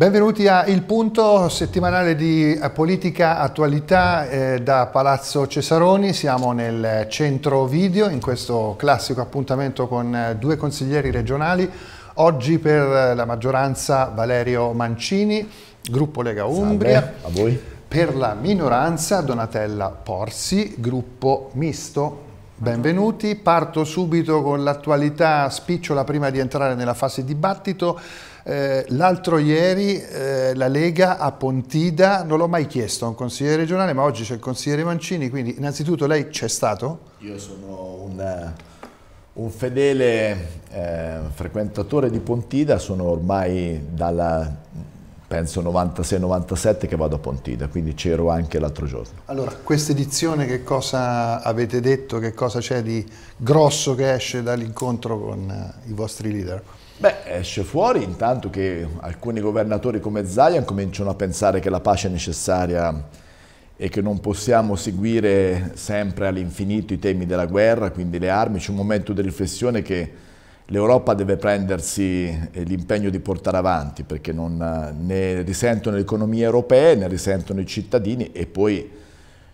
Benvenuti a Il Punto, settimanale di eh, politica attualità eh, da Palazzo Cesaroni. Siamo nel eh, centro video in questo classico appuntamento con eh, due consiglieri regionali. Oggi per la maggioranza Valerio Mancini, gruppo Lega Umbria. Salve, a voi. Per la minoranza Donatella Porsi, gruppo misto Benvenuti, parto subito con l'attualità spicciola prima di entrare nella fase dibattito. Eh, l'altro ieri eh, la Lega a Pontida, non l'ho mai chiesto a un consigliere regionale, ma oggi c'è il consigliere Mancini, quindi innanzitutto lei c'è stato? Io sono un, eh, un fedele eh, frequentatore di Pontida, sono ormai dalla penso 96-97 che vado a Pontida, quindi c'ero anche l'altro giorno. Allora, questa edizione che cosa avete detto, che cosa c'è di grosso che esce dall'incontro con eh, i vostri leader? Beh, esce fuori intanto che alcuni governatori come Zayan cominciano a pensare che la pace è necessaria e che non possiamo seguire sempre all'infinito i temi della guerra, quindi le armi. C'è un momento di riflessione che l'Europa deve prendersi eh, l'impegno di portare avanti, perché non, eh, ne risentono le economie europee, ne risentono i cittadini e poi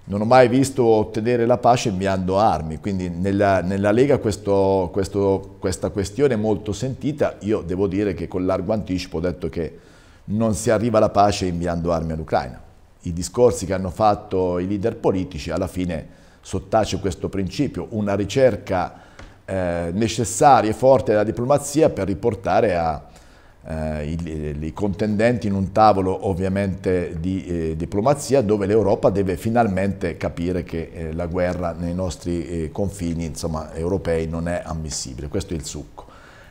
non ho mai visto ottenere la pace inviando armi, quindi nella, nella Lega questo, questo, questa questione è molto sentita, io devo dire che con largo anticipo ho detto che non si arriva alla pace inviando armi all'Ucraina. I discorsi che hanno fatto i leader politici alla fine sottace questo principio, una ricerca eh, necessaria e forte della diplomazia per riportare a, eh, i, eh, i, contendenti in un tavolo ovviamente di eh, diplomazia dove l'Europa deve finalmente capire che eh, la guerra nei nostri eh, confini insomma, europei non è ammissibile, questo è il succo.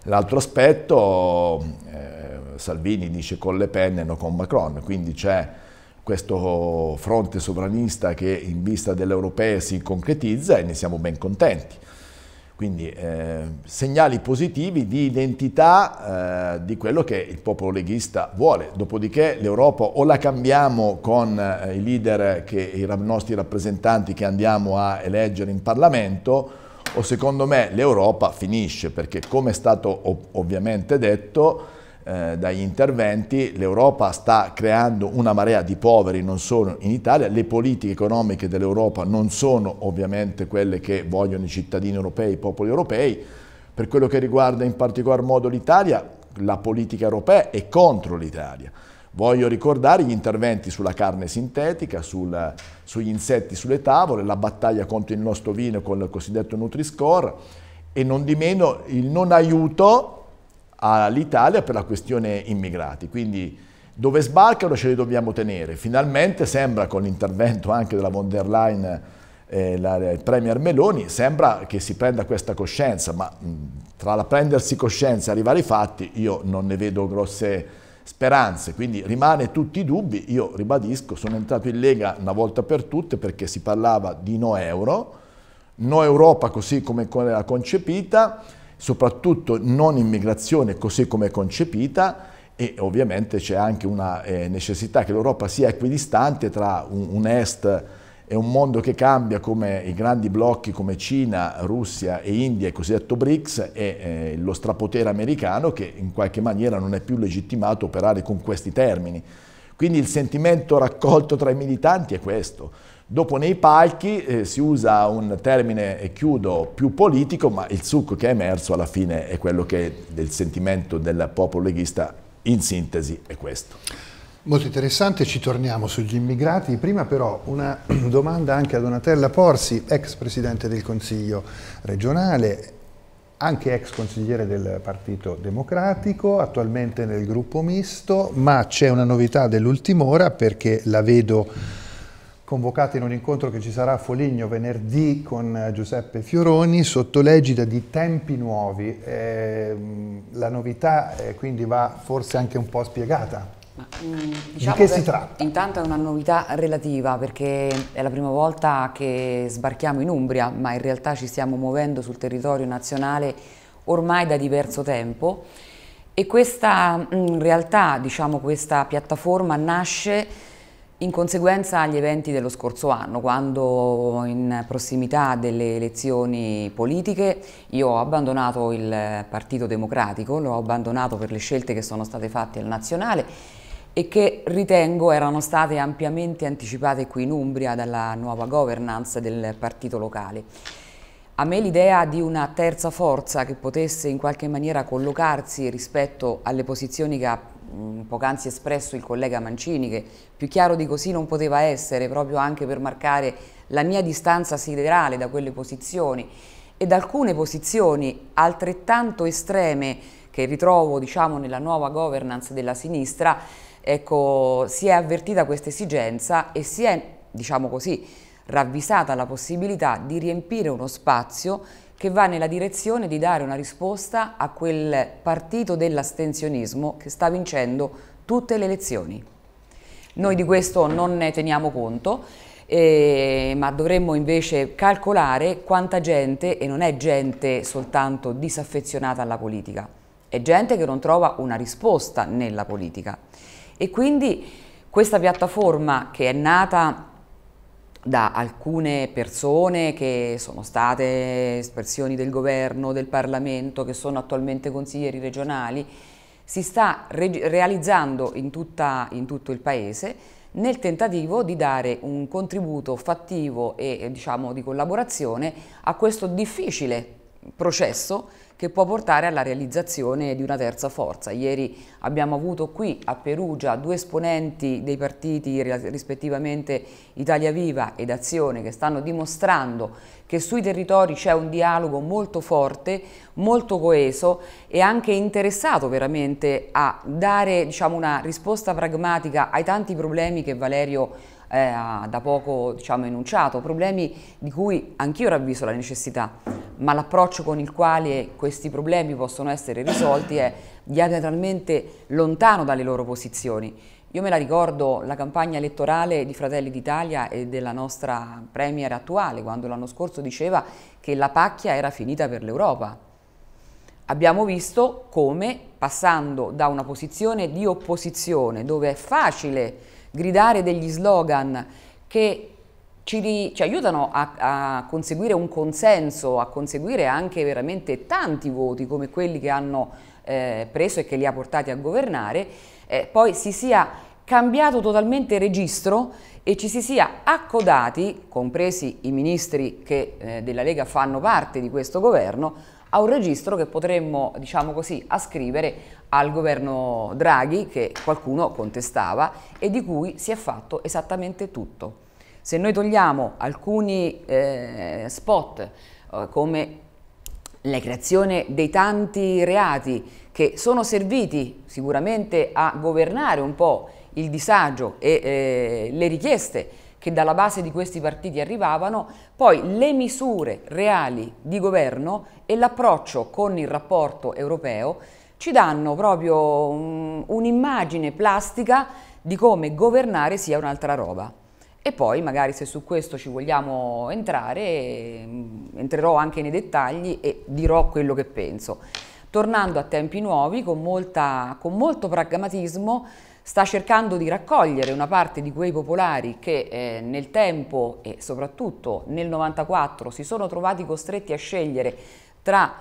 L'altro aspetto, eh, Salvini dice con Le penne, non con Macron, quindi c'è questo fronte sovranista che in vista dell'europea si concretizza e ne siamo ben contenti. Quindi eh, segnali positivi di identità eh, di quello che il popolo leghista vuole. Dopodiché l'Europa o la cambiamo con eh, i leader, che, i nostri rappresentanti che andiamo a eleggere in Parlamento, o secondo me l'Europa finisce, perché come è stato ov ovviamente detto, eh, dagli interventi, l'Europa sta creando una marea di poveri non solo in Italia, le politiche economiche dell'Europa non sono ovviamente quelle che vogliono i cittadini europei, i popoli europei, per quello che riguarda in particolar modo l'Italia, la politica europea è contro l'Italia. Voglio ricordare gli interventi sulla carne sintetica, sul, sugli insetti sulle tavole, la battaglia contro il nostro vino con il cosiddetto Nutri-Score e non di meno il non aiuto all'Italia per la questione immigrati. Quindi dove sbarcano ce li dobbiamo tenere. Finalmente sembra, con l'intervento anche della von der Leyen, eh, la, il Premier Meloni, sembra che si prenda questa coscienza, ma mh, tra la prendersi coscienza e arrivare ai fatti io non ne vedo grosse speranze, quindi rimane tutti i dubbi, io ribadisco, sono entrato in Lega una volta per tutte perché si parlava di no euro, no Europa così come la concepita, soprattutto non immigrazione così come è concepita e ovviamente c'è anche una eh, necessità che l'Europa sia equidistante tra un, un est e un mondo che cambia come i grandi blocchi come Cina, Russia e India, il cosiddetto BRICS, e eh, lo strapotere americano che in qualche maniera non è più legittimato a operare con questi termini. Quindi il sentimento raccolto tra i militanti è questo. Dopo nei palchi eh, si usa un termine, e chiudo, più politico, ma il succo che è emerso alla fine è quello che è del sentimento del popolo leghista, in sintesi è questo. Molto interessante, ci torniamo sugli immigrati. Prima però una domanda anche a Donatella Porsi, ex Presidente del Consiglio regionale, anche ex consigliere del Partito Democratico, attualmente nel gruppo misto, ma c'è una novità dell'ultima ora perché la vedo convocata in un incontro che ci sarà a Foligno venerdì con eh, Giuseppe Fioroni sotto l'egida di tempi nuovi. Eh, la novità eh, quindi va forse anche un po' spiegata. Ma, mm, diciamo di che, che si tratta? Intanto è una novità relativa perché è la prima volta che sbarchiamo in Umbria, ma in realtà ci stiamo muovendo sul territorio nazionale ormai da diverso tempo e questa in mm, realtà, diciamo, questa piattaforma nasce in conseguenza agli eventi dello scorso anno, quando in prossimità delle elezioni politiche io ho abbandonato il Partito Democratico, l'ho abbandonato per le scelte che sono state fatte al nazionale e che ritengo erano state ampiamente anticipate qui in Umbria dalla nuova governance del partito locale. A me l'idea di una terza forza che potesse in qualche maniera collocarsi rispetto alle posizioni che ha Mm, poc'anzi espresso il collega Mancini, che più chiaro di così non poteva essere, proprio anche per marcare la mia distanza siderale da quelle posizioni ed alcune posizioni altrettanto estreme che ritrovo diciamo, nella nuova governance della sinistra, ecco, si è avvertita questa esigenza e si è, diciamo così, ravvisata la possibilità di riempire uno spazio che va nella direzione di dare una risposta a quel partito dell'astensionismo che sta vincendo tutte le elezioni. Noi di questo non ne teniamo conto, eh, ma dovremmo invece calcolare quanta gente, e non è gente soltanto disaffezionata alla politica, è gente che non trova una risposta nella politica. E quindi questa piattaforma che è nata da alcune persone che sono state espressioni del governo, del Parlamento, che sono attualmente consiglieri regionali, si sta re realizzando in, tutta, in, tutto il Paese nel tentativo di dare un contributo fattivo e diciamo, di collaborazione a questo difficile processo che può portare alla realizzazione di una terza forza. Ieri abbiamo avuto qui a Perugia due esponenti dei partiti rispettivamente Italia Viva ed Azione che stanno dimostrando che sui territori c'è un dialogo molto forte, molto coeso e anche interessato veramente a dare diciamo, una risposta pragmatica ai tanti problemi che Valerio eh, da poco diciamo, enunciato, problemi di cui anch'io ravviso la necessità ma l'approccio con il quale questi problemi possono essere risolti è diametralmente lontano dalle loro posizioni. Io me la ricordo la campagna elettorale di Fratelli d'Italia e della nostra Premier attuale, quando l'anno scorso diceva che la pacchia era finita per l'Europa. Abbiamo visto come, passando da una posizione di opposizione, dove è facile gridare degli slogan che ci, ci aiutano a, a, conseguire un consenso, a conseguire anche veramente tanti voti come quelli che hanno eh, preso e che li ha portati a governare, eh, poi si sia cambiato totalmente registro e ci si sia accodati, compresi i ministri che eh, della Lega fanno parte di questo governo, a un registro che potremmo, diciamo così, ascrivere al governo Draghi che qualcuno contestava e di cui si è fatto esattamente tutto. Se noi togliamo alcuni eh, spot eh, come la creazione dei tanti reati che sono serviti sicuramente a governare un po' il disagio e eh, le richieste che dalla base di questi partiti arrivavano, poi le misure reali di governo e l'approccio con il rapporto europeo ci danno proprio un'immagine plastica di come governare sia un'altra roba. E poi magari se su questo ci vogliamo entrare, mm, entrerò anche nei dettagli e dirò quello che penso. Tornando a tempi nuovi, con, molta, con molto pragmatismo, sta cercando di raccogliere una parte di quei popolari che eh, nel tempo e soprattutto nel 94 si sono trovati costretti a scegliere tra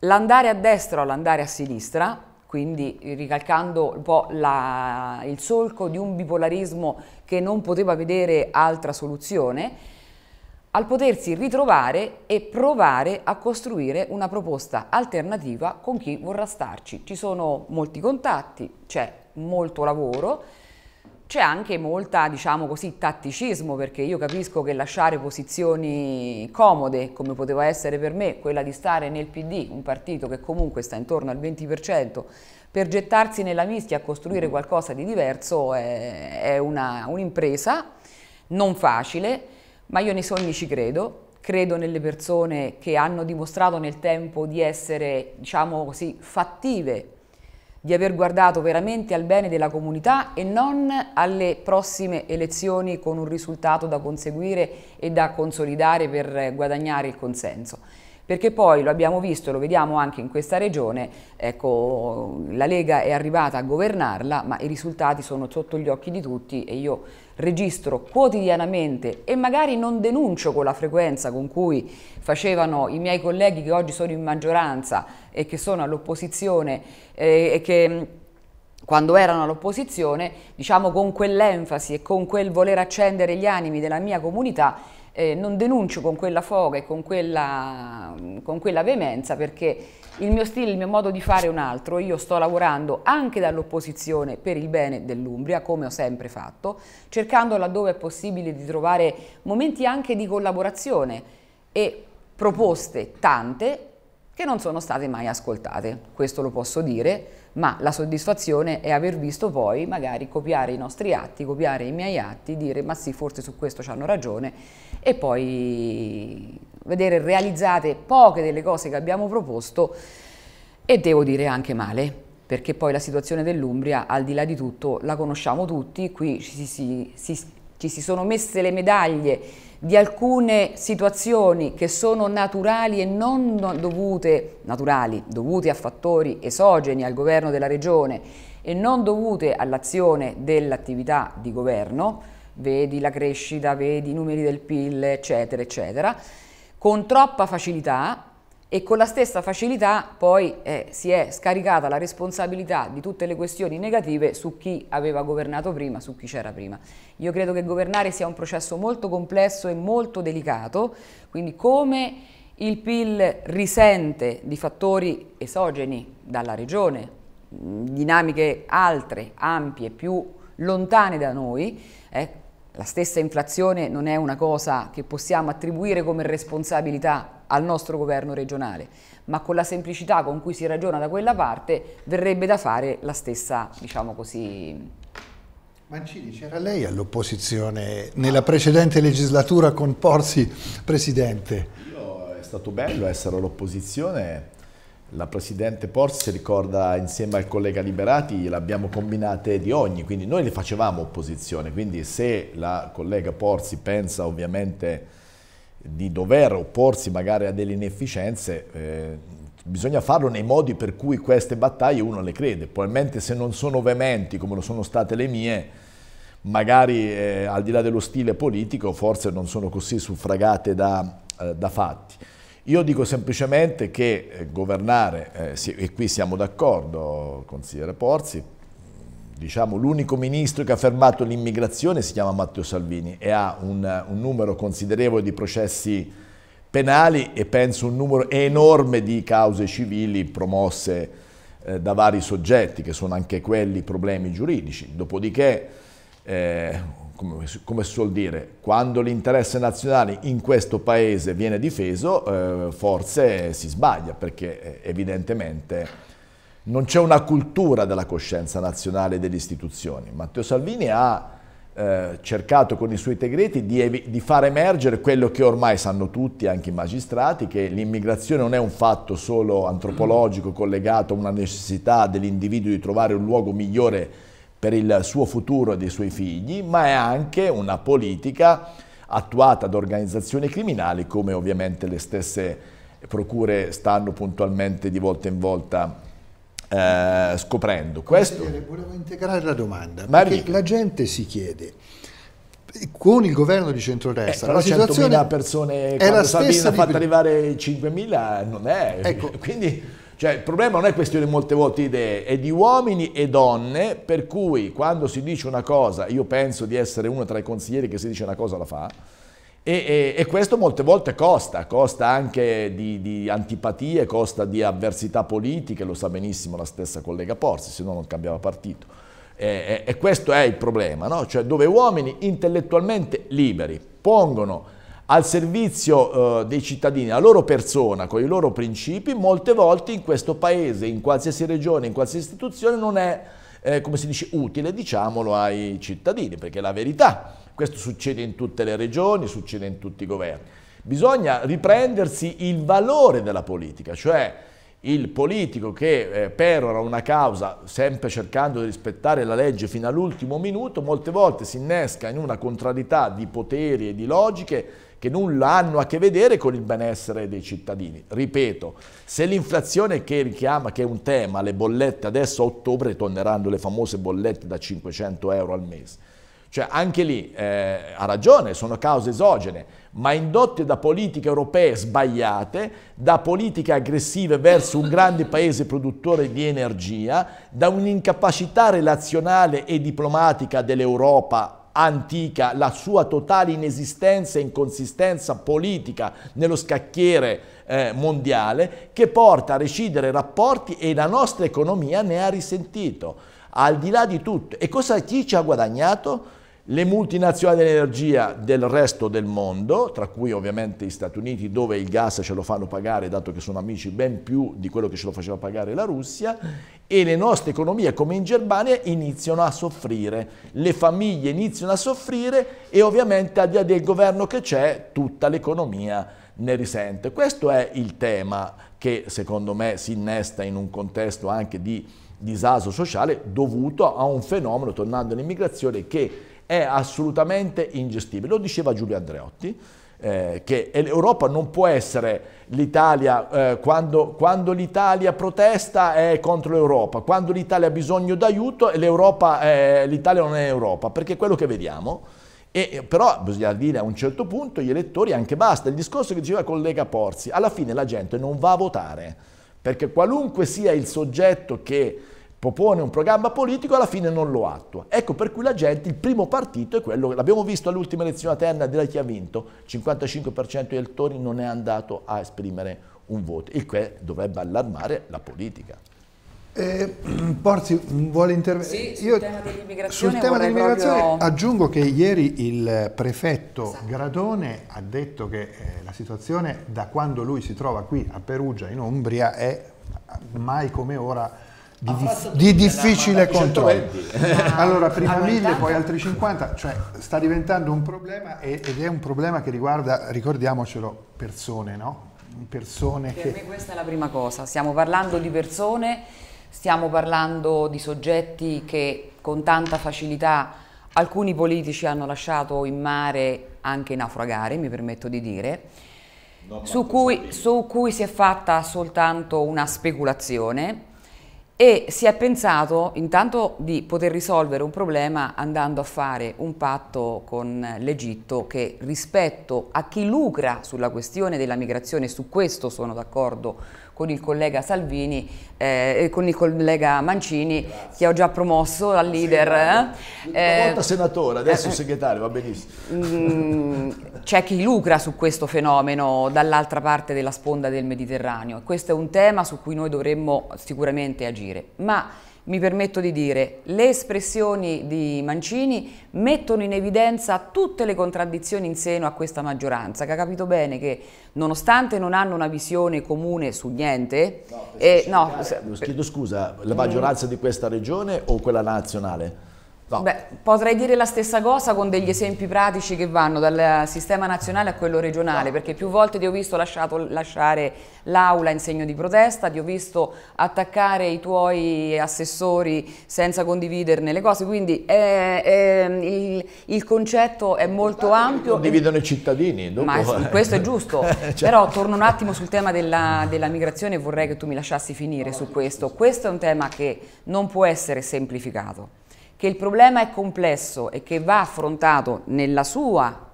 l'andare a destra o l'andare a sinistra quindi ricalcando un po' la, il solco di un bipolarismo che non poteva vedere altra soluzione, al potersi ritrovare e provare a costruire una proposta alternativa con chi vorrà starci. Ci sono molti contatti, c'è molto lavoro, c'è anche molta, diciamo così, tatticismo, perché io capisco che lasciare posizioni comode, come poteva essere per me, quella di stare nel PD, un partito che comunque sta intorno al 20%, per gettarsi nella mischia a costruire mm. qualcosa di diverso è, è un'impresa non facile, ma io nei sogni ci credo, credo nelle persone che hanno dimostrato nel tempo di essere, diciamo così, fattive di aver guardato veramente al bene della comunità e non alle prossime elezioni con un risultato da conseguire e da consolidare per guadagnare il consenso perché poi lo abbiamo visto, lo vediamo anche in questa regione, ecco, la Lega è arrivata a governarla, ma i risultati sono sotto gli occhi di tutti e io registro quotidianamente e magari non denuncio con la frequenza con cui facevano i miei colleghi che oggi sono in maggioranza e che sono all'opposizione eh, e che mm, quando erano all'opposizione, diciamo con quell'enfasi e con quel voler accendere gli animi della mia comunità, eh, non denuncio con quella foga e con quella, con quella veemenza perché il mio stile, il mio modo di fare è un altro, io sto lavorando anche dall'opposizione per il bene dell'Umbria, come ho sempre fatto, cercando laddove è possibile di trovare momenti anche di collaborazione e proposte tante che non sono state mai ascoltate, questo lo posso dire, ma la soddisfazione è aver visto poi magari copiare i nostri atti, copiare i miei atti, dire ma sì, forse su questo ci hanno ragione e poi vedere realizzate poche delle cose che abbiamo proposto e devo dire anche male perché poi la situazione dell'Umbria, al di là di tutto, la conosciamo tutti, qui ci si, si, ci si sono messe le medaglie di alcune situazioni che sono naturali e non dovute, naturali, dovute a fattori esogeni al governo della regione e non dovute all'azione dell'attività di governo, vedi la crescita, vedi i numeri del PIL, eccetera, eccetera, con troppa facilità e con la stessa facilità poi eh, si è scaricata la responsabilità di tutte le questioni negative su chi aveva governato prima, su chi c'era prima. Io credo che governare sia un processo molto complesso e molto delicato, quindi come il PIL risente di fattori esogeni dalla regione, dinamiche altre, ampie, più lontane da noi, eh, la stessa inflazione non è una cosa che possiamo attribuire come responsabilità al nostro governo regionale, ma con la semplicità con cui si ragiona da quella parte verrebbe da fare la stessa, diciamo così, Mancini, c'era lei all'opposizione nella precedente legislatura con Porzi presidente? Io, è stato bello essere all'opposizione la Presidente Porzi si ricorda insieme al collega Liberati, le abbiamo combinate di ogni, quindi noi le facevamo opposizione, quindi se la collega Porzi pensa ovviamente di dover opporsi magari a delle inefficienze, eh, bisogna farlo nei modi per cui queste battaglie uno le crede, probabilmente se non sono veementi come lo sono state le mie, magari eh, al di là dello stile politico forse non sono così suffragate da, eh, da fatti. Io dico semplicemente che eh, governare, eh, e qui siamo d'accordo, consigliere Porzi, diciamo, l'unico ministro che ha fermato l'immigrazione si chiama Matteo Salvini e ha un, un, numero considerevole di processi penali e penso un numero enorme di cause civili promosse eh, da vari soggetti, che sono anche quelli problemi giuridici. Dopodiché eh, come, come suol dire, quando l'interesse nazionale in questo paese viene difeso, eh, forse si sbaglia, perché eh, evidentemente non c'è una cultura della coscienza nazionale delle istituzioni. Matteo Salvini ha eh, cercato con i suoi segreti di, di far emergere quello che ormai sanno tutti, anche i magistrati, che l'immigrazione non è un fatto solo antropologico collegato a una necessità dell'individuo di trovare un luogo migliore per il suo futuro e dei suoi figli, ma è anche una politica attuata da organizzazioni criminali come ovviamente le stesse procure stanno puntualmente di volta in volta eh, scoprendo. Questo... Volevo integrare la domanda, Maria. la gente si chiede, con il governo di centrodestra eh, la situazione persone è la stessa fatta arrivare 5.000 non è ecco, quindi cioè il problema non è questione molte volte di idee, è di uomini e donne per cui quando si dice una cosa, io penso di essere uno tra i consiglieri che si dice una cosa la fa, e, e, e questo molte volte costa, costa anche di, di, antipatie, costa di avversità politiche, lo sa benissimo la stessa collega Porzi, se no non cambiava partito. E, e questo è il problema, no? cioè dove uomini intellettualmente liberi pongono al servizio eh, dei cittadini, la loro persona, con i loro principi, molte volte in questo paese, in qualsiasi regione, in qualsiasi istituzione non è, eh, come si dice, utile, diciamolo, ai cittadini, perché è la verità. Questo succede in tutte le regioni, succede in tutti i governi. Bisogna riprendersi il valore della politica, cioè il politico che eh, perora una causa sempre cercando di rispettare la legge fino all'ultimo minuto, molte volte si innesca in una contrarietà di poteri e di logiche che nulla hanno a che vedere con il benessere dei cittadini. Ripeto, se l'inflazione che richiama, che è un tema, le bollette adesso a ottobre torneranno le famose bollette da 500 euro al mese, cioè anche lì eh, ha ragione, sono cause esogene, ma indotte da politiche europee sbagliate, da politiche aggressive verso un grande paese produttore di energia, da un'incapacità relazionale e diplomatica dell'Europa antica, la sua totale inesistenza e inconsistenza politica nello scacchiere eh, mondiale che porta a recidere rapporti e la nostra economia ne ha risentito. Al di là di tutto, e cosa chi ci ha guadagnato? le multinazionali dell'energia del resto del mondo, tra cui ovviamente gli Stati Uniti dove il gas ce lo fanno pagare dato che sono amici ben più di quello che ce lo faceva pagare la Russia e le nostre economie come in Germania iniziano a soffrire, le famiglie iniziano a soffrire e ovviamente a via del governo che c'è tutta l'economia ne risente. Questo è il tema che secondo me si innesta in un contesto anche di disagio sociale dovuto a un fenomeno, tornando all'immigrazione, che è assolutamente ingestibile. Lo diceva Giulio Andreotti, eh, che l'Europa non può essere l'Italia, eh, quando, quando l'Italia protesta è contro l'Europa, quando l'Italia ha bisogno d'aiuto eh, l'Italia non è Europa, perché è quello che vediamo. E, però bisogna dire a un certo punto gli elettori anche basta, il discorso che diceva il collega Porzi, alla fine la gente non va a votare, perché qualunque sia il soggetto che propone un programma politico e alla fine non lo attua. Ecco per cui la gente, il primo partito è quello, l'abbiamo visto all'ultima elezione a Terna, direi chi ha vinto, 55% dei elettori non è andato a esprimere un voto, il che dovrebbe allarmare la politica. Eh, Porzi vuole intervenire. Sì, sul tema dell'immigrazione, sul tema dell'immigrazione proprio... aggiungo che ieri il prefetto esatto. Gradone ha detto che eh, la situazione da quando lui si trova qui a Perugia in Umbria è mai come ora di, di difficile controllo. allora, prima 1000, poi altri 50, cioè sta diventando un problema ed è un problema che riguarda, ricordiamocelo, persone, no? Persone per che... me questa è la prima cosa, stiamo parlando di persone, stiamo parlando di soggetti che con tanta facilità alcuni politici hanno lasciato in mare anche naufragare, mi permetto di dire, su cui, su cui si è fatta soltanto una speculazione e si è pensato intanto di poter risolvere un problema andando a fare un patto con l'Egitto che rispetto a chi lucra sulla questione della migrazione, su questo sono d'accordo con il collega Salvini eh, e eh, con il collega Mancini Grazie. che ho già promosso al leader. Sì, eh? Una eh, volta senatore, adesso eh, segretario, va benissimo. Mm, c'è chi lucra su questo fenomeno dall'altra parte della sponda del Mediterraneo. Questo è un tema su cui noi dovremmo sicuramente agire. Ma mi permetto di dire, le espressioni di Mancini mettono in evidenza tutte le contraddizioni in seno a questa maggioranza, che ha capito bene che nonostante non hanno una visione comune su niente... No, eh, no, chiedo scusa, la maggioranza mm. di questa regione o quella nazionale? No. Beh, potrei dire la stessa cosa con degli esempi pratici che vanno dal sistema nazionale a quello regionale, no. perché più volte ti ho visto lasciato, lasciare l'aula in segno di protesta, ti ho visto attaccare i tuoi assessori senza condividerne le cose, quindi è, eh, è, ehm, il, il, concetto è molto ampio. Condividono i cittadini. Dopo, ma eh. questo è giusto, cioè. però certo. torno un attimo sul tema della, della migrazione e vorrei che tu mi lasciassi finire no, su questo. Questo è un tema che non può essere semplificato che il problema è complesso e che va affrontato nella sua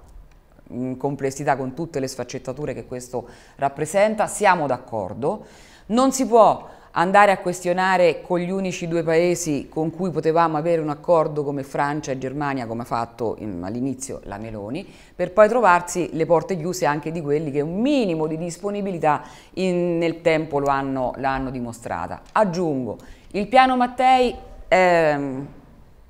complessità con tutte le sfaccettature che questo rappresenta, siamo d'accordo. Non si può andare a questionare con gli unici due paesi con cui potevamo avere un accordo come Francia e Germania, come ha fatto all'inizio la Meloni, per poi trovarsi le porte chiuse anche di quelli che un minimo di disponibilità in, nel tempo lo hanno, l'hanno dimostrata. Aggiungo, il piano Mattei... Ehm,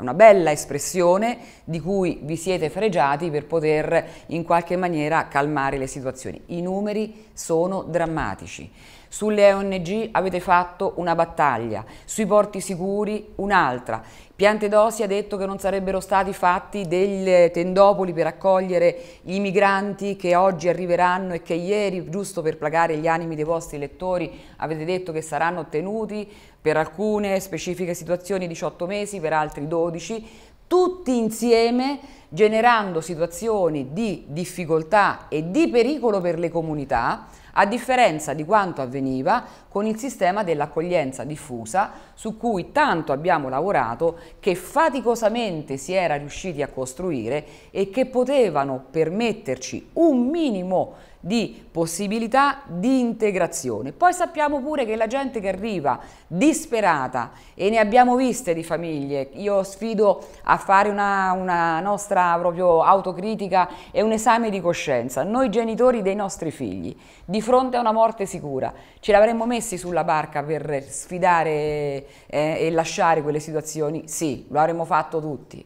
una bella espressione di cui vi siete fregiati per poter in qualche maniera calmare le situazioni. I numeri sono drammatici. Sulle ONG avete fatto una battaglia, sui porti sicuri un'altra. Piantedosi ha detto che non sarebbero stati fatti dei tendopoli per accogliere gli migranti che oggi arriveranno e che ieri, giusto per placare gli animi dei vostri lettori, avete detto che saranno ottenuti per alcune specifiche situazioni 18 mesi, per altri 12, tutti insieme generando situazioni di difficoltà e di pericolo per le comunità, a differenza di quanto avveniva con il sistema dell'accoglienza diffusa su cui tanto abbiamo lavorato, che faticosamente si era riusciti a costruire e che potevano permetterci un minimo di possibilità di integrazione. Poi sappiamo pure che la gente che arriva disperata, e ne abbiamo viste di famiglie, io sfido a fare una, una nostra proprio autocritica e un esame di coscienza, noi genitori dei nostri figli, di fronte a una morte sicura, ce l'avremmo messi sulla barca per sfidare eh, e lasciare quelle situazioni? Sì, lo avremmo fatto tutti,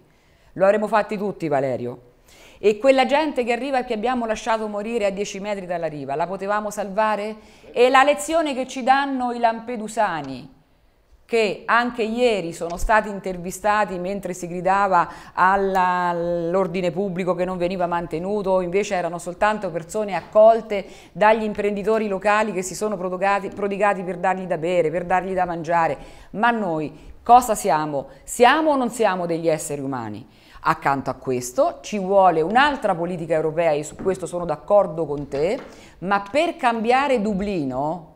lo avremmo fatti tutti Valerio e quella gente che arriva e che abbiamo lasciato morire a 10 metri dalla riva, la potevamo salvare? E la lezione che ci danno i lampedusani, che anche ieri sono stati intervistati mentre si gridava all'ordine pubblico che non veniva mantenuto, invece erano soltanto persone accolte dagli imprenditori locali che si sono prodigati, prodigati per dargli da bere, per dargli da mangiare. Ma noi cosa siamo? Siamo o non siamo degli esseri umani? Accanto a questo ci vuole un'altra politica europea, e su questo sono d'accordo con te, ma per cambiare Dublino,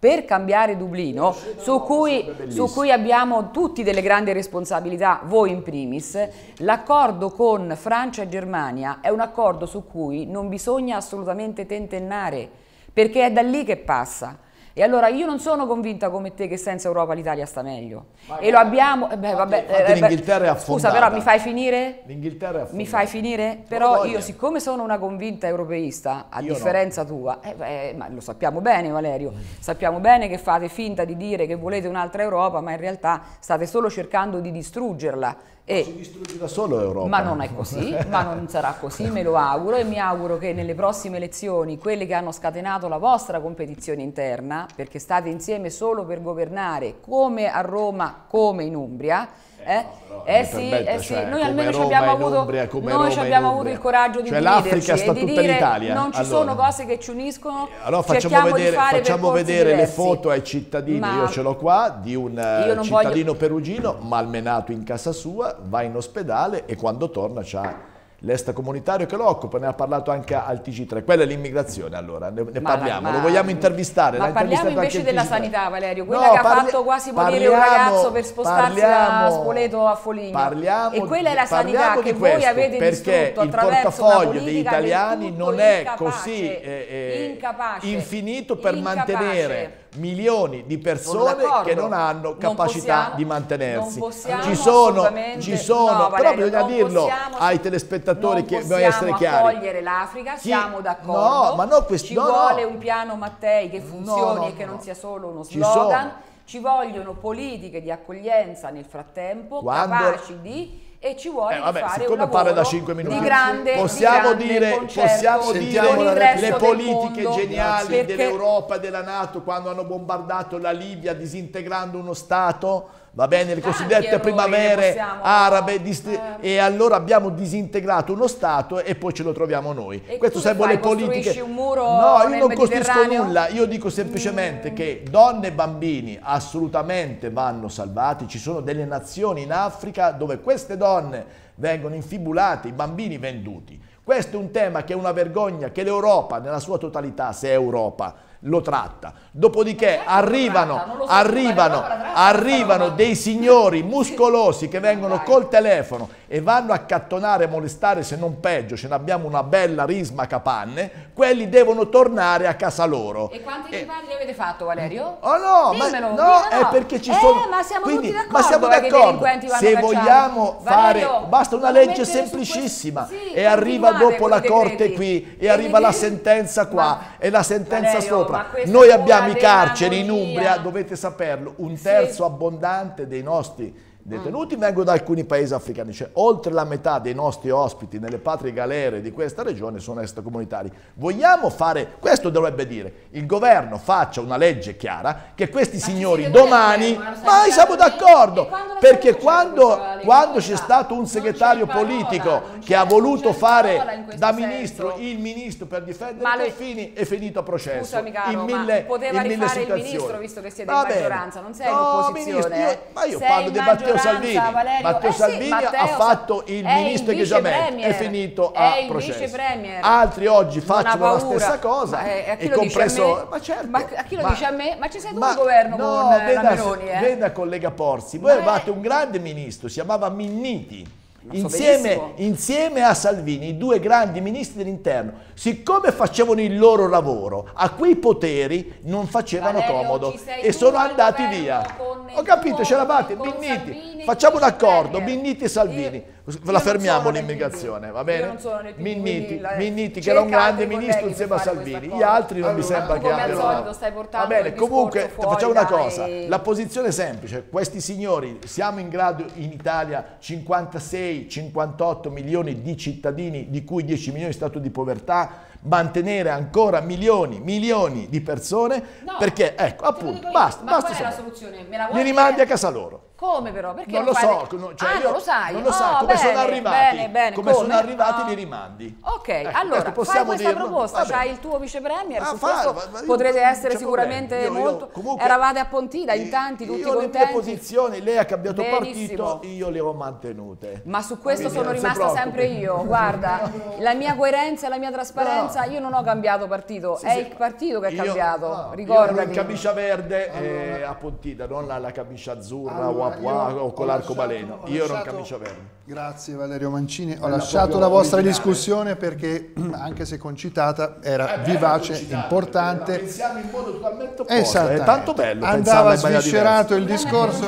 per cambiare Dublino, su cui, su cui, abbiamo tutti delle grandi responsabilità, voi in primis, l'accordo con Francia e Germania è un accordo su cui non bisogna assolutamente tentennare, perché è da lì che passa. E allora io non sono convinta come te che senza Europa l'Italia sta meglio. Ma e lo abbiamo... Eh beh, vabbè, infatti, eh, l'Inghilterra è affondata. Scusa, però mi fai finire? L'Inghilterra è affondata. Mi fai finire? Però io siccome sono una convinta europeista, a io differenza no. tua, eh beh, eh, ma lo sappiamo bene Valerio, sappiamo bene che fate finta di dire che volete un'altra Europa, ma in realtà state solo cercando di distruggerla e si distrugge da solo Europa. Ma non è così, ma non sarà così, me lo auguro e mi auguro che nelle prossime elezioni, quelle che hanno scatenato la vostra competizione interna, perché state insieme solo per governare, come a Roma, come in Umbria, eh, eh, eh sì, eh sì. Cioè, noi almeno ci abbiamo, avuto, Umbria, noi abbiamo avuto, il coraggio di cioè, l'Africa sta tutta in Italia. non ci allora. sono cose che ci uniscono. Eh, allora facciamo vedere, facciamo vedere le foto ai cittadini, ma io ce l'ho qua, di un eh, cittadino voglio... perugino malmenato in casa sua, va in ospedale e quando torna c'ha l'est comunitario che lo occupa, ne ha parlato anche al TG3. Quella è l'immigrazione, allora, ne, ne parliamo, ma, lo vogliamo intervistare. Ma parliamo invece della sanità, Valerio, quella no, che ha fatto quasi morire un ragazzo per spostarsi parliamo, da Spoleto a Foligno. Parliamo, e quella è la sanità che questo, voi avete perché il portafoglio degli italiani non è incapace, così eh, eh, incapace, infinito per incapace. mantenere milioni di persone che non hanno capacità non possiamo, di mantenersi. Ci sono, ci sono, no, Valerio, però bisogna dirlo possiamo, ai telespettatori che vogliono essere chiari. Non accogliere l'Africa, siamo d'accordo. No, ma non questo. Ci no, vuole un piano Mattei che funzioni no, e che non sia solo uno slogan. Ci, ci vogliono politiche di accoglienza nel frattempo, Quando? capaci di e ci vuole eh, vabbè, fare un lavoro da 5 minuti, di grande possiamo di grande dire, possiamo dire le politiche mondo, geniali perché... dell'Europa e della Nato quando hanno bombardato la Libia disintegrando uno Stato va bene, le ah, cosiddette primavere possiamo... arabe, eh. e allora abbiamo disintegrato uno Stato e poi ce lo troviamo noi. E Questo servono le politiche. Un muro no, io non costruisco nulla, io dico semplicemente mm. che donne e bambini assolutamente vanno salvati, ci sono delle nazioni in Africa dove queste donne vengono infibulate, i bambini venduti. Questo è un tema che è una vergogna che l'Europa nella sua totalità, se è Europa, lo tratta. Dopodiché arrivano, arrivano, arrivano dei signori muscolosi che vengono col telefono e vanno a cattonare, molestare, se non peggio, ce n'abbiamo una bella risma capanne, quelli devono tornare a casa loro. E quanti rimpatri avete fatto Valerio? Mm. Oh no, ma, no, è perché ci eh, sono... ma siamo Quindi, tutti d'accordo, ma siamo d'accordo. Eh, se vogliamo Valerio, fare... Basta una legge semplicissima questo... sì, e arriva dopo la corte qui e, e arriva la sentenza qua. Ma e la sentenza Valerio, sopra. Noi abbiamo i carceri in Umbria, dovete saperlo, un terzo sì. abbondante dei nostri detenuti mm. vengono da alcuni paesi africani, cioè oltre la metà dei nostri ospiti nelle patrie galere di questa regione sono extracomunitari. Vogliamo fare, questo dovrebbe dire, il governo faccia una legge chiara che questi ma signori domani, noi siamo cioè, d'accordo, perché quando, quando c'è stato un segretario politico che ha voluto fare da ministro il ministro per difendere i confini è finito a processo. Scusa, Micaro, in mille, poteva rifare il ministro visto che siete Vabbè, in maggioranza, non sei no, in opposizione. Ministro, io, ma io eh. parlo di maggioranza Matteo Salvini, Matteo eh Salvini sì, Matteo ha fatto il ministro Chesamet, è finito a è processo. Altri oggi facciano la stessa cosa è, eh, e compresso... Ma, certo, ma, a chi lo ma, dice a me? Ma ci sei tu ma, al governo no, con eh, veda, la Meloni? Eh? Veda collega Porzi, voi avevate un grande ministro, si chiamava Minniti Insieme, insieme, a Salvini, i due grandi ministri dell'interno, siccome facevano il loro lavoro, a quei poteri non facevano Valerio, comodo e sono andati via. Ho capito, c'eravate, Binniti, Salvini, facciamo un accordo, Binniti e Salvini, io, la fermiamo l'immigrazione, va bene? Binniti, Binniti che era un grande ministro insieme a Salvini, gli altri non allora, mi sembra che abbiano... Va bene, comunque facciamo una cosa, la posizione è semplice, questi signori siamo in grado in Italia 56 658 milioni di cittadini, di cui 10 milioni in stato di povertà, mantenere ancora milioni, milioni di persone no, perché, ecco, appunto, basta. Ma basta qual è la soluzione? Me la Li rimandi a casa loro. Come però? Perché non, lo so, no, cioè ah, non lo sai. Non lo so, oh, come bene, sono arrivati, bene, bene. come, come? sono arrivati no. Ah. li rimandi. Ok, ecco, allora fai questa dirlo. proposta, c'hai il tuo vicepremier, ah, su fa, questo potrete essere sicuramente io, molto... Io, comunque, Eravate a Pontida in tanti, tutti io contenti. Io le mie posizioni, lei ha cambiato Benissimo. partito, io le ho mantenute. Ma su questo Quindi sono rimasta sempre io, guarda, la mia coerenza e la mia trasparenza cosa, io non ho cambiato partito, sì, è sì. il partito che ha cambiato, no, ricorda. La camicia verde eh, allora, eh, a non la, la camicia azzurra allora, o, a, o con l'arcobaleno, io ero in camicia verde. Grazie Valerio Mancini, ho lasciato la vostra originale. discussione perché anche se concitata era eh vivace, concitata, importante. Pensiamo in modo totalmente opposto, esatto. è tanto bello. Andava sviscerato il discorso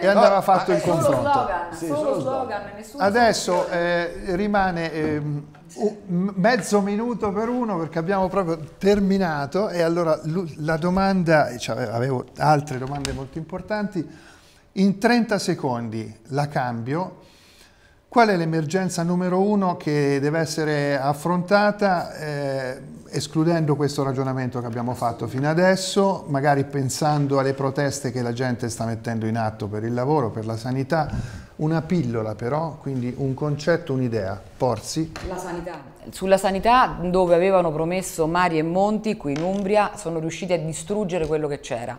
e andava fatto eh, il eh, confronto. Solo slogan, solo slogan, Adesso rimane... Ehm, mezzo minuto per uno perché abbiamo proprio terminato e allora la domanda, cioè avevo altre domande molto importanti, in 30 secondi la cambio. Qual è l'emergenza numero uno che deve essere affrontata, eh, escludendo questo ragionamento che abbiamo fatto fino adesso, magari pensando alle proteste che la gente sta mettendo in atto per il lavoro, per la sanità, una pillola però, quindi un concetto, un'idea, Porzi. La sanità. Sulla sanità dove avevano promesso Mari e Monti, qui in Umbria, sono riusciti a distruggere quello che c'era.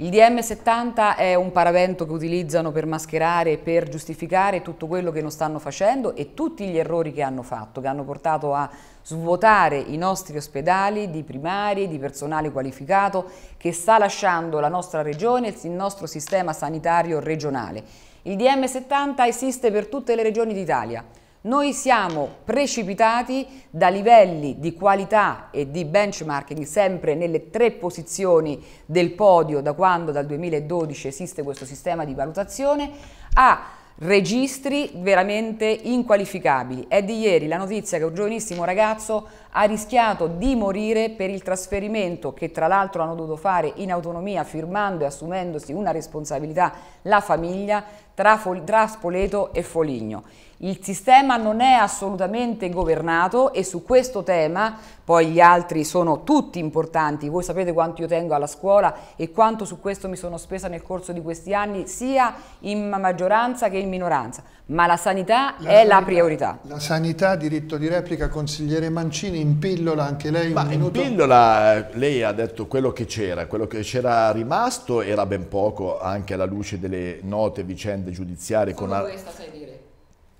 Il DM70 è un paravento che utilizzano per mascherare e per giustificare tutto quello che non stanno facendo e tutti gli errori che hanno fatto, che hanno portato a svuotare i nostri ospedali di primari, di personale qualificato, che sta lasciando la nostra regione, il nostro sistema sanitario regionale. Il DM70 esiste per tutte le regioni d'Italia. Noi siamo precipitati da livelli di qualità e di benchmarking sempre nelle tre posizioni del podio da quando dal 2012 esiste questo sistema di valutazione a registri veramente inqualificabili. È di ieri la notizia che un giovanissimo ragazzo ha rischiato di morire per il trasferimento che tra l'altro hanno dovuto fare in autonomia firmando e assumendosi una responsabilità la famiglia tra, tra Spoleto e Foligno. Il sistema non è assolutamente governato e su questo tema, poi gli altri sono tutti importanti, voi sapete quanto io tengo alla scuola e quanto su questo mi sono spesa nel corso di questi anni sia in maggioranza che in in minoranza, ma la sanità la è sanità, la priorità. La sanità, diritto di replica, consigliere Mancini, in pillola anche lei ma in pillola eh, lei ha detto quello che c'era, quello che c'era rimasto era ben poco anche alla luce delle note vicende giudiziarie. Solo con questa sai dire.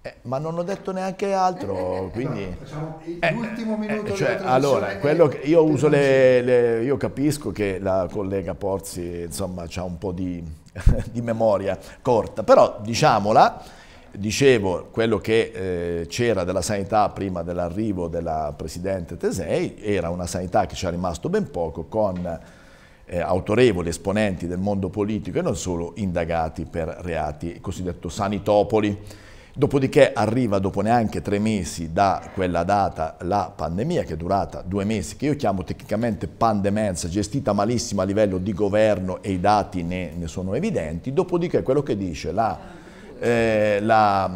Eh, ma non ho detto neanche altro, eh, quindi... Eh, facciamo eh, l'ultimo minuto eh, cioè, allora, che io, uso le, le, io capisco che la collega Porzi, insomma, ha un po' di, di, memoria corta, però diciamola, dicevo quello che eh, c'era della sanità prima dell'arrivo della Presidente Tesei, era una sanità che ci è rimasto ben poco con... Eh, autorevoli esponenti del mondo politico e non solo indagati per reati, il cosiddetto sanitopoli. Dopodiché arriva, dopo neanche tre mesi da quella data, la pandemia che è durata due mesi, che io chiamo tecnicamente pandemenza, gestita malissimo a livello di governo e i dati ne, ne sono evidenti. Dopodiché quello che dice la, eh, la,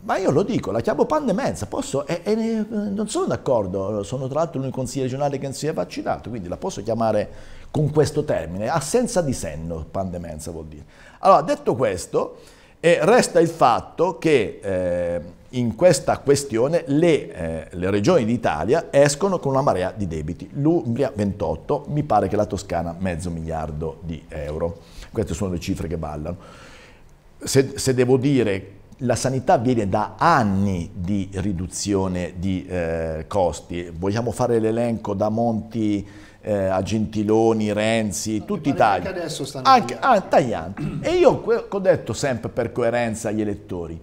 ma io lo dico, la chiamo pandemenza, posso, eh, eh, non sono d'accordo, sono tra l'altro l'unico consiglio regionale che non si è vaccinato, quindi la posso chiamare con questo termine, assenza di senno, pandemenza vuol dire. Allora, detto questo, e resta il fatto che eh, in questa questione le, eh, le regioni d'Italia escono con una marea di debiti. L'Umbria 28, mi pare che la Toscana mezzo miliardo di euro. Queste sono le cifre che ballano. Se, se devo dire, la sanità viene da anni di riduzione di eh, costi. Vogliamo fare l'elenco da Monti eh, a Gentiloni, Renzi, no, tutti i tagli. Anche adesso stanno anche, ah, tagliando. E io ho detto sempre per coerenza agli elettori,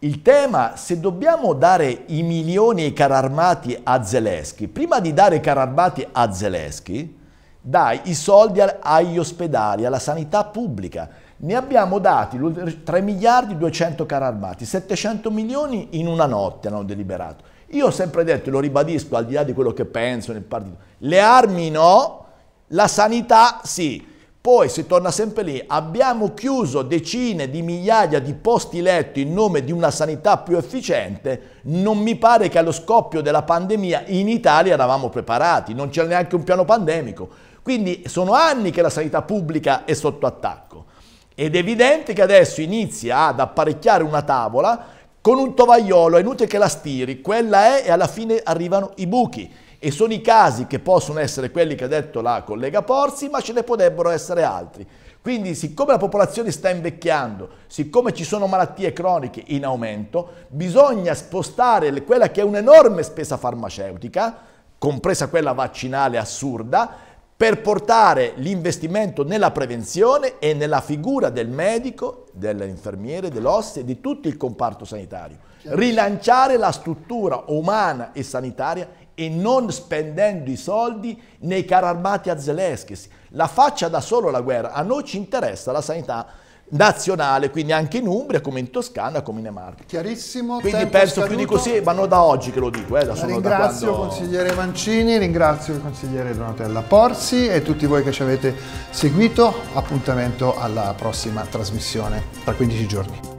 il tema, se dobbiamo dare i milioni e i cararmati a Zelensky, prima di dare i cararmati a Zelensky, dai i soldi agli ospedali, alla sanità pubblica. Ne abbiamo dati 3 miliardi e 200 cararmati, 700 milioni in una notte hanno deliberato. Io ho sempre detto, e lo ribadisco, al di là di quello che penso nel partito, le armi no, la sanità sì. Poi si torna sempre lì, abbiamo chiuso decine di migliaia di posti letto in nome di una sanità più efficiente, non mi pare che allo scoppio della pandemia in Italia eravamo preparati, non c'era neanche un piano pandemico. Quindi sono anni che la sanità pubblica è sotto attacco ed è evidente che adesso inizia ad apparecchiare una tavola con un tovagliolo è inutile che la stiri, quella è e alla fine arrivano i buchi. E sono i casi che possono essere quelli che ha detto la collega Porzi, ma ce ne potrebbero essere altri. Quindi siccome la popolazione sta invecchiando, siccome ci sono malattie croniche in aumento, bisogna spostare quella che è un'enorme spesa farmaceutica, compresa quella vaccinale assurda, per portare l'investimento nella prevenzione e nella figura del medico, dell'infermiere, dell'oste e di tutto il comparto sanitario. Rilanciare la struttura umana e sanitaria e non spendendo i soldi nei cararmati a Zelensky. La faccia da solo la guerra, a noi ci interessa la sanità nazionale, quindi anche in Umbria, come in Toscana, come in Marche. Chiarissimo. Quindi penso scaduto. più di così, ma non da oggi che lo dico. Eh, da solo ringrazio da quando... consigliere Mancini, ringrazio il consigliere Donatella Porzi e tutti voi che ci avete seguito. Appuntamento alla prossima trasmissione tra 15 giorni.